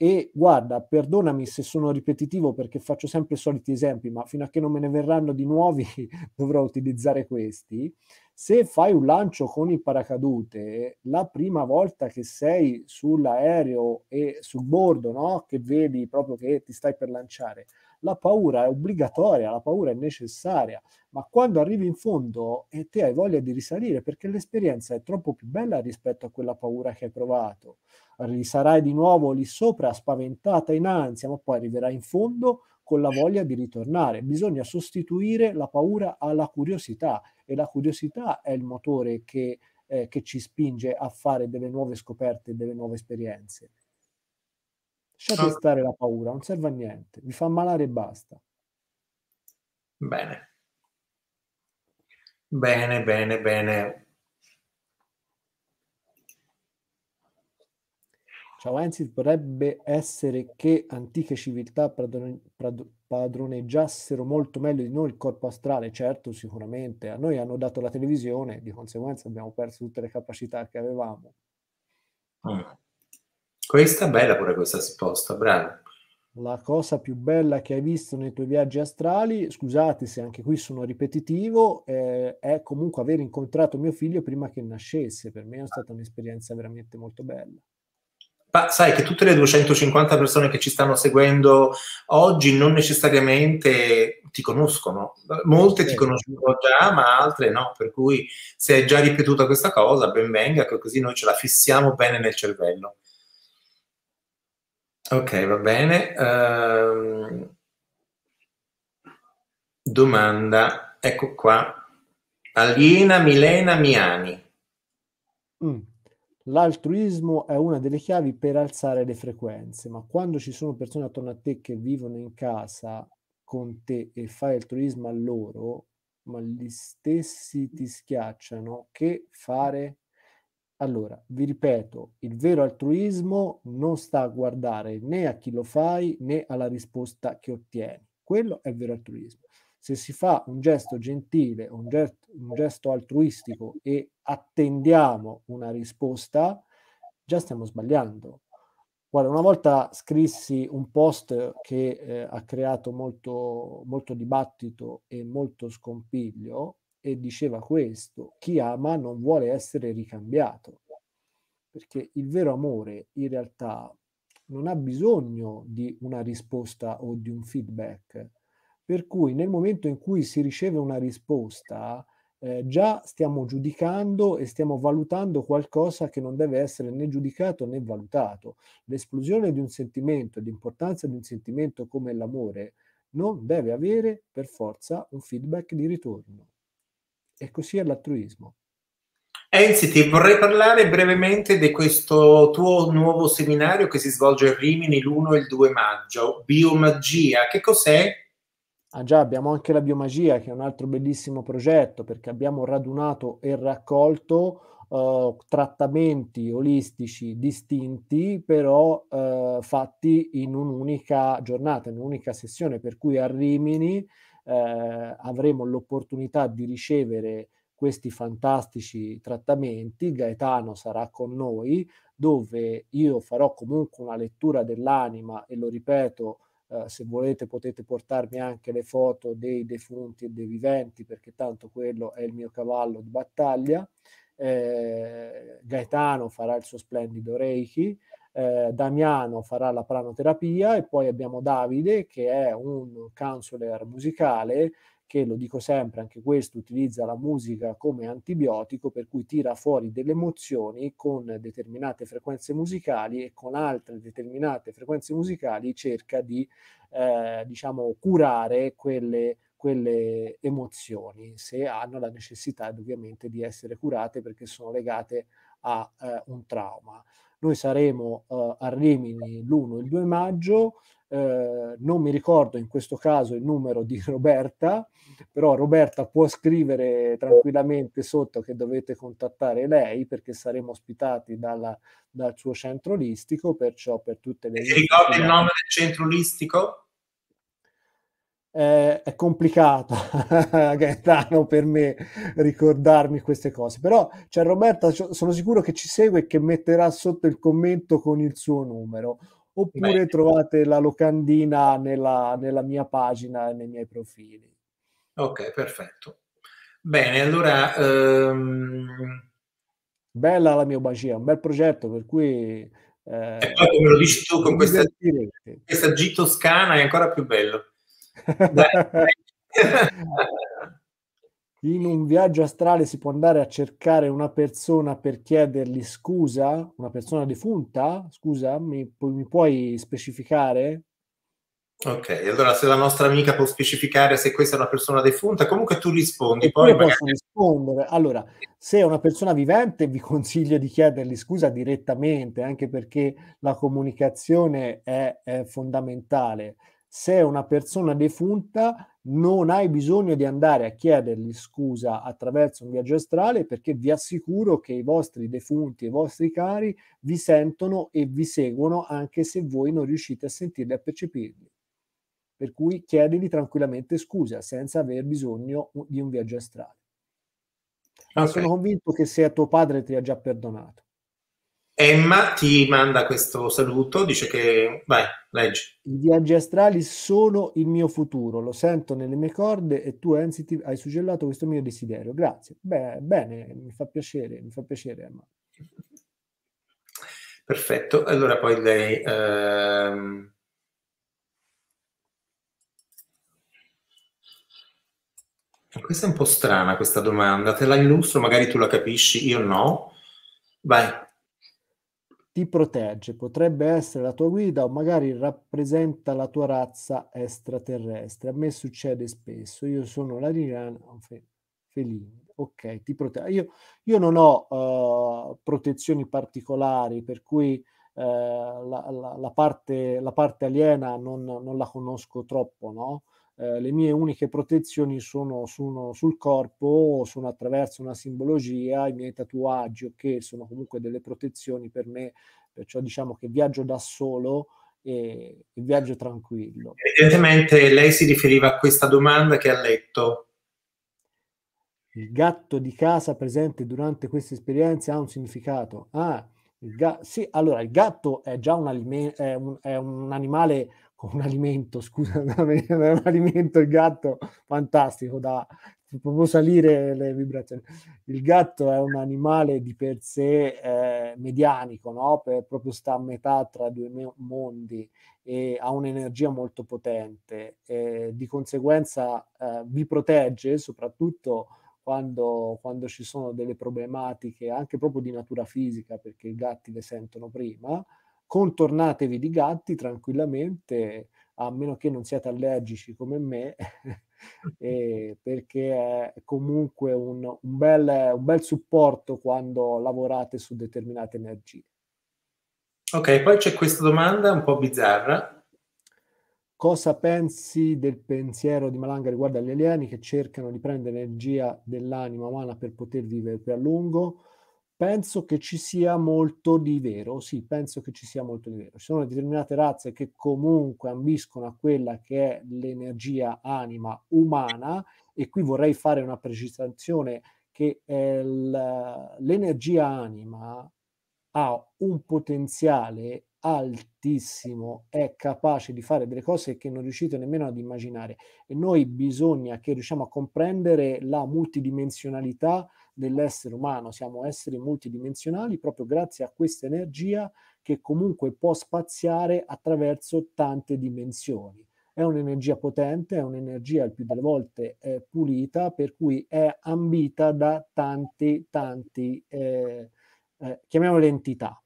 e guarda, perdonami se sono ripetitivo perché faccio sempre i soliti esempi, ma fino a che non me ne verranno di nuovi dovrò utilizzare questi. Se fai un lancio con il paracadute, la prima volta che sei sull'aereo e sul bordo, no? che vedi proprio che ti stai per lanciare, la paura è obbligatoria, la paura è necessaria, ma quando arrivi in fondo e te hai voglia di risalire perché l'esperienza è troppo più bella rispetto a quella paura che hai provato, risarai di nuovo lì sopra spaventata in ansia, ma poi arriverai in fondo con la voglia di ritornare. Bisogna sostituire la paura alla curiosità e la curiosità è il motore che, eh, che ci spinge a fare delle nuove scoperte, delle nuove esperienze. Lasciate ah. stare la paura, non serve a niente, vi fa ammalare e basta. Bene. Bene, bene, bene. Ciao Enzi, potrebbe essere che antiche civiltà padroneggiassero molto meglio di noi il corpo astrale, certo, sicuramente. A noi hanno dato la televisione, di conseguenza abbiamo perso tutte le capacità che avevamo. Mm. Questa è bella pure questa risposta, bravo. La cosa più bella che hai visto nei tuoi viaggi astrali, scusate se anche qui sono ripetitivo, eh, è comunque aver incontrato mio figlio prima che nascesse. Per me è stata un'esperienza veramente molto bella. Ma sai che tutte le 250 persone che ci stanno seguendo oggi non necessariamente ti conoscono, molte ti conoscono già, ma altre no, per cui se hai già ripetuto questa cosa, ben venga, così noi ce la fissiamo bene nel cervello. Ok, va bene. Uh, domanda, ecco qua. Aliena Milena Miani. Mm. L'altruismo è una delle chiavi per alzare le frequenze, ma quando ci sono persone attorno a te che vivono in casa con te e fai altruismo a loro, ma gli stessi ti schiacciano, che fare? Allora, vi ripeto, il vero altruismo non sta a guardare né a chi lo fai né alla risposta che ottieni. Quello è il vero altruismo. Se si fa un gesto gentile, un, gesto, un gesto altruistico e attendiamo una risposta, già stiamo sbagliando. Guarda, una volta scrissi un post che eh, ha creato molto, molto dibattito e molto scompiglio e diceva questo, chi ama non vuole essere ricambiato, perché il vero amore in realtà non ha bisogno di una risposta o di un feedback, per cui nel momento in cui si riceve una risposta, eh, già stiamo giudicando e stiamo valutando qualcosa che non deve essere né giudicato né valutato. L'esplosione di un sentimento, l'importanza di un sentimento come l'amore, non deve avere per forza un feedback di ritorno e così è l'altruismo. Enzi, ti vorrei parlare brevemente di questo tuo nuovo seminario che si svolge a Rimini l'1 e il 2 maggio, Biomagia. Che cos'è? Ah già, abbiamo anche la Biomagia, che è un altro bellissimo progetto, perché abbiamo radunato e raccolto eh, trattamenti olistici distinti, però eh, fatti in un'unica giornata, in un'unica sessione, per cui a Rimini eh, avremo l'opportunità di ricevere questi fantastici trattamenti. Gaetano sarà con noi, dove io farò comunque una lettura dell'anima e lo ripeto. Uh, se volete potete portarmi anche le foto dei defunti e dei viventi perché tanto quello è il mio cavallo di battaglia. Eh, Gaetano farà il suo splendido Reiki, eh, Damiano farà la pranoterapia e poi abbiamo Davide che è un counselor musicale che lo dico sempre, anche questo utilizza la musica come antibiotico, per cui tira fuori delle emozioni con determinate frequenze musicali e con altre determinate frequenze musicali cerca di eh, diciamo, curare quelle, quelle emozioni, se hanno la necessità ovviamente di essere curate perché sono legate a eh, un trauma. Noi saremo uh, a Rimini l'1 e il 2 maggio. Uh, non mi ricordo in questo caso il numero di Roberta, però Roberta può scrivere tranquillamente sotto che dovete contattare lei perché saremo ospitati dalla, dal suo centro listico, perciò per tutte le... Ti ricordi il nome del centro listico? eh, è complicato, Gaetano, per me ricordarmi queste cose, però c'è cioè, Roberta, sono sicuro che ci segue e che metterà sotto il commento con il suo numero, oppure Beh, trovate la locandina nella, nella mia pagina e nei miei profili. Ok, perfetto. Bene, allora... Um... Bella la mia bacia, un bel progetto per cui... Eh, e poi come lo dici tu con questa, questa G toscana è ancora più bello. In un viaggio astrale si può andare a cercare una persona per chiedergli scusa, una persona defunta? Scusa, mi, pu- mi puoi specificare? Ok, allora se la nostra amica può specificare se questa è una persona defunta, comunque tu rispondi. poi io magari... rispondere. Allora, se è una persona vivente, vi consiglio di chiedergli scusa direttamente, anche perché la comunicazione è, è fondamentale se è una persona defunta non hai bisogno di andare a chiedergli scusa attraverso un viaggio astrale perché vi assicuro che i vostri defunti, i vostri cari vi sentono e vi seguono anche se voi non riuscite a sentirli, e a percepirli. Per cui chiedili tranquillamente scusa senza aver bisogno di un viaggio astrale. Ah, okay. Sono convinto che se è tuo padre ti ha già perdonato. Emma ti manda questo saluto, dice che vai, leggi. I viaggi astrali sono il mio futuro, lo sento nelle mie corde e tu, Ensity, hai suggellato questo mio desiderio. Grazie. Beh, bene, mi fa piacere, mi fa piacere, Emma. Perfetto, allora poi lei... Ehm... Questa è un po' strana questa domanda, te la illustro, magari tu la capisci, io no. Vai ti protegge, potrebbe essere la tua guida o magari rappresenta la tua razza extraterrestre. A me succede spesso, io sono la Riran fe, Felini. Ok, ti protegge. Io, io, non ho uh, protezioni particolari, per cui uh, la, la, la, parte, la, parte, aliena non, non la conosco troppo, no? Eh, le mie uniche protezioni sono, sono, sul corpo, sono attraverso una simbologia, i miei tatuaggi, che okay, sono comunque delle protezioni per me, perciò diciamo che viaggio da solo e, e viaggio tranquillo. Evidentemente lei si riferiva a questa domanda che ha letto. Il gatto di casa presente durante questa esperienza ha un significato. Ah, il ga- sì, allora il gatto è già un, alime- è un, è un animale un alimento, scusa, un alimento il gatto, fantastico, da proprio salire le vibrazioni. Il gatto è un animale di per sé eh, medianico, no? per, proprio sta a metà tra due mondi e ha un'energia molto potente, di conseguenza eh, vi protegge soprattutto quando, quando ci sono delle problematiche anche proprio di natura fisica, perché i gatti le sentono prima contornatevi di gatti tranquillamente, a meno che non siate allergici come me, eh, perché è comunque un, un, bel, un, bel, supporto quando lavorate su determinate energie. Ok, poi c'è questa domanda un po' bizzarra. Cosa pensi del pensiero di Malanga riguardo agli alieni che cercano di prendere energia dell'anima umana per poter vivere più a lungo? Penso che ci sia molto di vero, sì, penso che ci sia molto di vero. Ci sono determinate razze che comunque ambiscono a quella che è l'energia anima umana e qui vorrei fare una precisazione che eh, l'energia anima ha un potenziale altissimo, è capace di fare delle cose che non riuscite nemmeno ad immaginare e noi bisogna che riusciamo a comprendere la multidimensionalità dell'essere umano, siamo esseri multidimensionali proprio grazie a questa energia che comunque può spaziare attraverso tante dimensioni. È un'energia potente, è un'energia il più delle volte pulita, per cui è ambita da tanti, tanti, eh, eh, chiamiamole entità.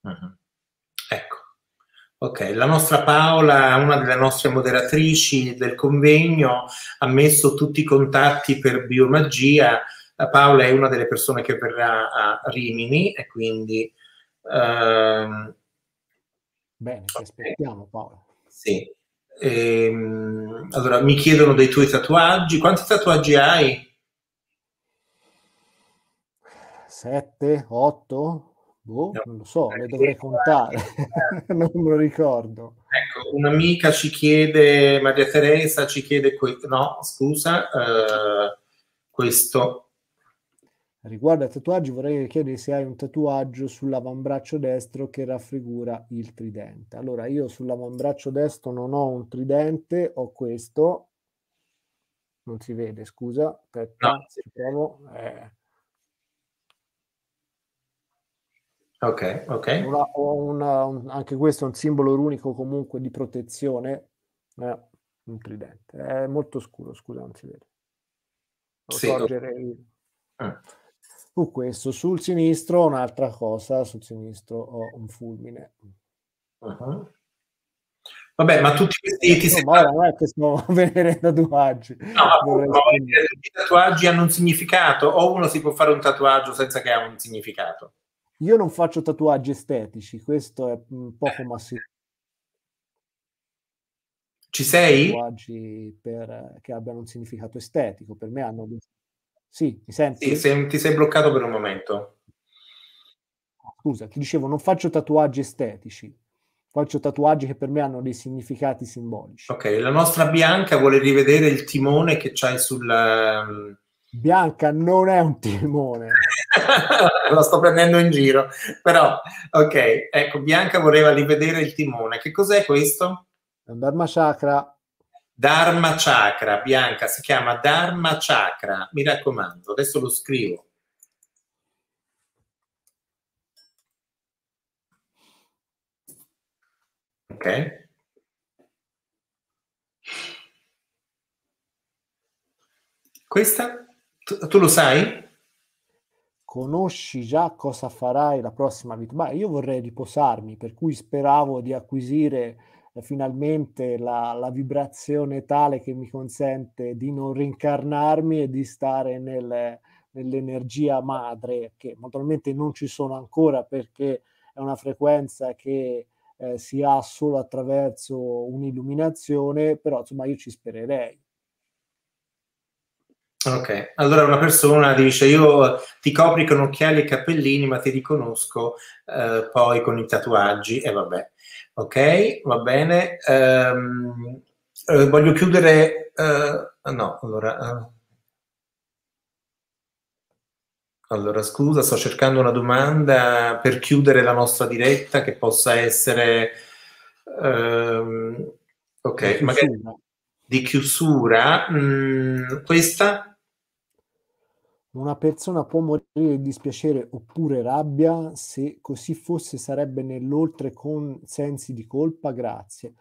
Uh-huh. Ecco. Ok, la nostra Paola, una delle nostre moderatrici del convegno, ha messo tutti i contatti per Biomagia. Paola è una delle persone che verrà a Rimini e quindi... Ehm... Bene, ti aspettiamo Paola. Sì. Ehm, allora, mi chiedono dei tuoi tatuaggi. Quanti tatuaggi hai? Sette, otto? Boh, no, non lo so, le dovrei contare, non me lo ricordo. Ecco, un'amica ci chiede, Maria Teresa ci chiede, que- no, scusa, eh, questo. Riguardo ai tatuaggi vorrei chiedere se hai un tatuaggio sull'avambraccio destro che raffigura il tridente. Allora, io sull'avambraccio destro non ho un tridente, ho questo. Non si vede, scusa, aspetta, no, si provo. Eh Ok, ok. Una, una, un, anche questo è un simbolo runico comunque di protezione. Eh, un tridente. È molto scuro, scusa, non si vede. Lo sì, il... eh. Ah. Su questo, sul sinistro un'altra cosa, sul sinistro ho un fulmine. Uh-huh. Vabbè, ma tutti questi eh, ti no, sembra... non è che sono venendo tatuaggi. No, ma i tatuaggi hanno un significato o uno si può fare un tatuaggio senza che abbia un significato? Io non faccio tatuaggi estetici, questo è un poco eh. ma sicuro. Ci sei? Tatuaggi per, che abbiano un significato estetico, per me hanno... Sì, mi senti? Sì, se, ti sei bloccato per un momento. Scusa, ti dicevo, non faccio tatuaggi estetici, faccio tatuaggi che per me hanno dei significati simbolici. Ok, la nostra Bianca vuole rivedere il timone che c'hai sul ehm, Bianca non è un timone. Lo sto prendendo in giro, però ok, ecco, Bianca voleva rivedere il timone. Che cos'è questo? È un Dharma Chakra. Dharma Chakra, Bianca, si chiama Dharma Chakra, mi raccomando, adesso lo scrivo. Ok. Questa tu, tu lo sai? conosci già cosa farai la prossima vita. Ma io vorrei riposarmi, per cui speravo di acquisire eh, finalmente la, la, vibrazione tale che mi consente di non rincarnarmi e di stare nel, nell'energia madre, che naturalmente non ci sono ancora perché è una frequenza che eh, si ha solo attraverso un'illuminazione, però insomma io ci spererei. Ok, allora una persona dice io eh, ti copri con occhiali e cappellini ma ti riconosco eh, poi con i tatuaggi e eh, vabbè, ok, va bene. Um, eh, voglio chiudere, eh, no, allora... Eh. Allora, scusa, sto cercando una domanda per chiudere la nostra diretta che possa essere... Um, ok, magari di chiusura. Mh, mm, questa? Una persona può morire di dispiacere oppure rabbia? Se così fosse sarebbe nell'oltre con sensi di colpa? Grazie.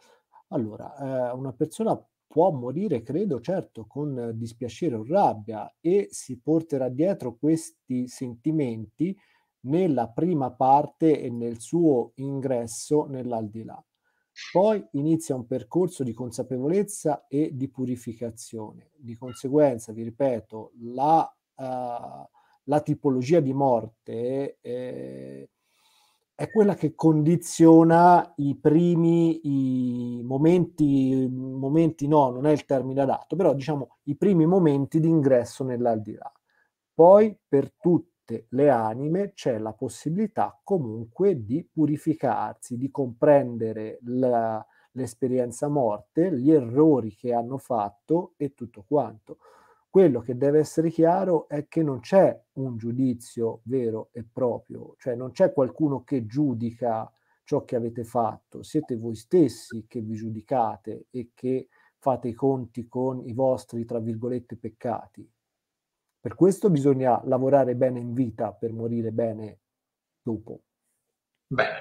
Allora, eh, una persona può morire, credo, certo, con dispiacere o rabbia e si porterà dietro questi sentimenti nella prima parte e nel suo ingresso nell'aldilà. Poi inizia un percorso di consapevolezza e di purificazione. Di conseguenza, vi ripeto, la eh, la tipologia di morte eh, è quella che condiziona i primi i momenti, momenti no, non è il termine adatto, però diciamo i primi momenti di ingresso nell'aldilà. Poi per tutte le anime c'è la possibilità comunque di purificarsi, di comprendere la, l'esperienza morte, gli errori che hanno fatto e tutto quanto. Quello che deve essere chiaro è che non c'è un giudizio vero e proprio, cioè non c'è qualcuno che giudica ciò che avete fatto, siete voi stessi che vi giudicate e che fate i conti con i vostri, tra virgolette, peccati. Per questo bisogna lavorare bene in vita per morire bene dopo. Bene.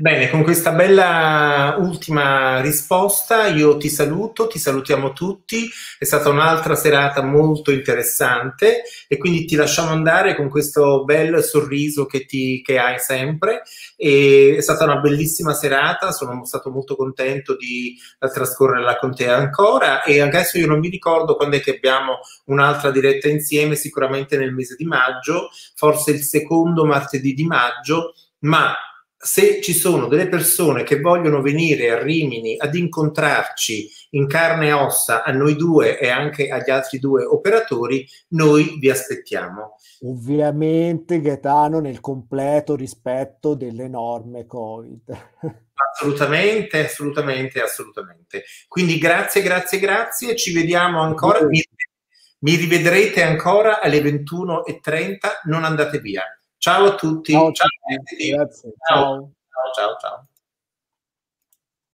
Bene, con questa bella ultima risposta io ti saluto, ti salutiamo tutti, è stata un'altra serata molto interessante e quindi ti lasciamo andare con questo bel sorriso che, ti, che hai sempre. E è stata una bellissima serata, sono stato molto contento di trascorrerla con te ancora e adesso io non mi ricordo quando è che abbiamo un'altra diretta insieme, sicuramente nel mese di maggio, forse il secondo martedì di maggio, ma se ci sono delle persone che vogliono venire a Rimini ad incontrarci in carne e ossa a noi due e anche agli altri due operatori, noi vi aspettiamo. Ovviamente Gaetano nel completo rispetto delle norme Covid. Assolutamente, assolutamente, assolutamente. Quindi grazie, grazie, grazie. Ci vediamo ancora. Mi, mi rivedrete ancora alle 21.30. Non andate via. Ciao a tutti. Ciao, ciao, ciao. ciao. ciao, ciao.